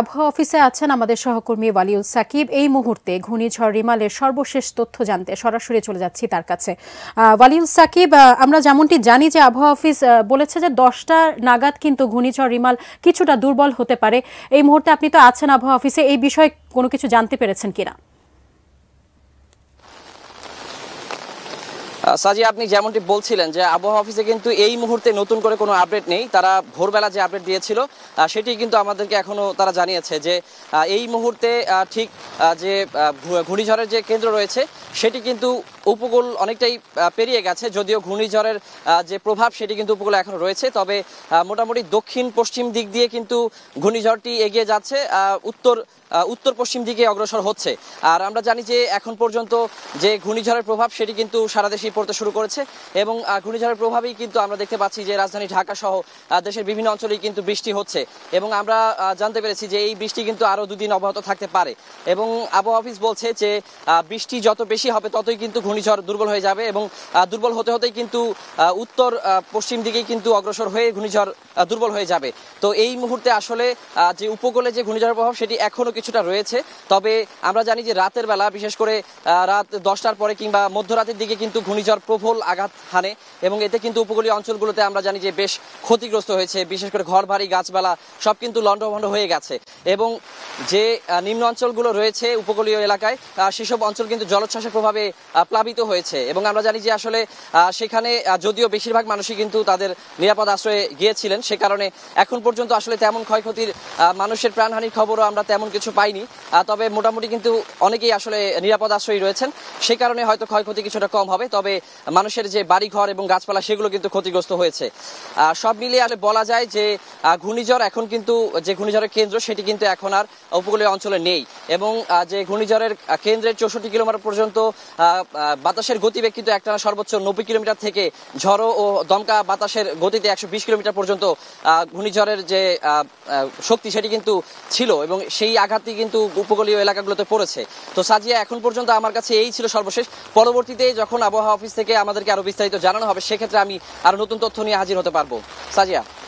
আবহাওয়া অফিসে আছেন আমাদের সহকর্মী ওয়ালিউল সাকিব এই মুহূর্তে ঘূর্ণিঝড় রিমালের সর্বশেষ তথ্য জানতে সরাসরি চলে যাচ্ছি তার কাছে ওয়ালিউল সাকিব আমরা যেমনটি জানি যে আবহাওয়া অফিস বলেছে যে দশটা নাগাদ কিন্তু ঘূর্ণিঝড় রিমাল কিছুটা দুর্বল হতে পারে এই মুহূর্তে আপনি তো আছেন আবহাওয়া অফিসে এই বিষয়ে কোনো কিছু জানতে পেরেছেন কিনা সাজি আপনি যেমনটি বলছিলেন যে আবহাওয়া অফিসে কিন্তু এই মুহূর্তে নতুন করে কোনো আপডেট নেই তারা ভোরবেলা যে আপডেট দিয়েছিল সেটি কিন্তু আমাদেরকে এখনও তারা জানিয়েছে যে এই মুহূর্তে ঠিক যে ঘূর্ণিঝড়ের যে কেন্দ্র রয়েছে সেটি কিন্তু উপকূল অনেকটাই পেরিয়ে গেছে যদিও ঘূর্ণিঝড়ের যে প্রভাব সেটি কিন্তু উপকূলে এখনও রয়েছে তবে মোটামুটি দক্ষিণ পশ্চিম দিক দিয়ে কিন্তু ঘূর্ণিঝড়টি এগিয়ে যাচ্ছে উত্তর উত্তর পশ্চিম দিকে অগ্রসর হচ্ছে আর আমরা জানি যে এখন পর্যন্ত যে ঘূর্ণিঝড়ের প্রভাব সেটি কিন্তু সারা দেশেই পড়তে শুরু করেছে এবং ঘূর্ণিঝড়ের প্রভাবেই কিন্তু আমরা দেখতে পাচ্ছি যে রাজধানী ঢাকা সহ দেশের বিভিন্ন অঞ্চলেই কিন্তু বৃষ্টি হচ্ছে এবং আমরা জানতে পেরেছি যে এই বৃষ্টি কিন্তু আরও দুদিন অব্যাহত থাকতে পারে এবং আবহাওয়া অফিস বলছে যে বৃষ্টি যত বেশি হবে ততই কিন্তু ঘূর্ণিঝড় দুর্বল হয়ে যাবে এবং দুর্বল হতে হতেই কিন্তু উত্তর পশ্চিম দিকেই কিন্তু অগ্রসর হয়ে ঘূর্ণিঝড় দুর্বল হয়ে যাবে তো এই মুহূর্তে আসলে যে উপকূলে যে ঘূর্ণিঝড়ের প্রভাব সেটি এখনও কিছুটা রয়েছে তবে আমরা জানি যে রাতের বেলা বিশেষ করে রাত দশটার পরে কিংবা মধ্যরাতের দিকে কিন্তু ঘূর্ণিঝড় প্রবল আঘাত হানে এবং এতে কিন্তু উপকূলীয় অঞ্চলগুলোতে আমরা জানি যে বেশ ক্ষতিগ্রস্ত হয়েছে বিশেষ করে ঘর বাড়ি গাছপালা সব কিন্তু লণ্ডভণ্ড হয়ে গেছে এবং যে নিম্ন অঞ্চলগুলো রয়েছে উপকূলীয় এলাকায় সেসব অঞ্চল কিন্তু জলোচ্ছ্বাসের প্রভাবে প্লাবিত হয়েছে এবং আমরা জানি যে আসলে সেখানে যদিও বেশিরভাগ মানুষই কিন্তু তাদের নিরাপদ আশ্রয়ে গিয়েছিলেন সে কারণে এখন পর্যন্ত আসলে তেমন ক্ষয়ক্ষতির মানুষের প্রাণহানির খবরও আমরা তেমন কিছু কিছু পাইনি তবে মোটামুটি কিন্তু অনেকেই আসলে নিরাপদ আশ্রয় রয়েছেন সেই কারণে হয়তো ক্ষয়ক্ষতি কিছুটা কম হবে তবে মানুষের যে বাড়িঘর এবং গাছপালা সেগুলো কিন্তু ক্ষতিগ্রস্ত হয়েছে সব মিলিয়ে আসলে বলা যায় যে ঘূর্ণিঝড় এখন কিন্তু যে ঘূর্ণিঝড়ের কেন্দ্র সেটি কিন্তু এখন আর উপকূলীয় অঞ্চলে নেই এবং যে ঘূর্ণিঝড়ের কেন্দ্রের চৌষট্টি কিলোমিটার পর্যন্ত বাতাসের গতিবেগ কিন্তু একটানা সর্বোচ্চ নব্বই কিলোমিটার থেকে ঝড়ো ও দমকা বাতাসের গতিতে একশো বিশ কিলোমিটার পর্যন্ত ঘূর্ণিঝড়ের যে শক্তি সেটি কিন্তু ছিল এবং সেই আঘাত আঘাতই কিন্তু উপকূলীয় এলাকাগুলোতে পড়েছে তো সাজিয়া এখন পর্যন্ত আমার কাছে এই ছিল সর্বশেষ পরবর্তীতে যখন আবহাওয়া অফিস থেকে আমাদেরকে আরো বিস্তারিত জানানো হবে সেক্ষেত্রে আমি আরো নতুন তথ্য নিয়ে হাজির হতে পারবো সাজিয়া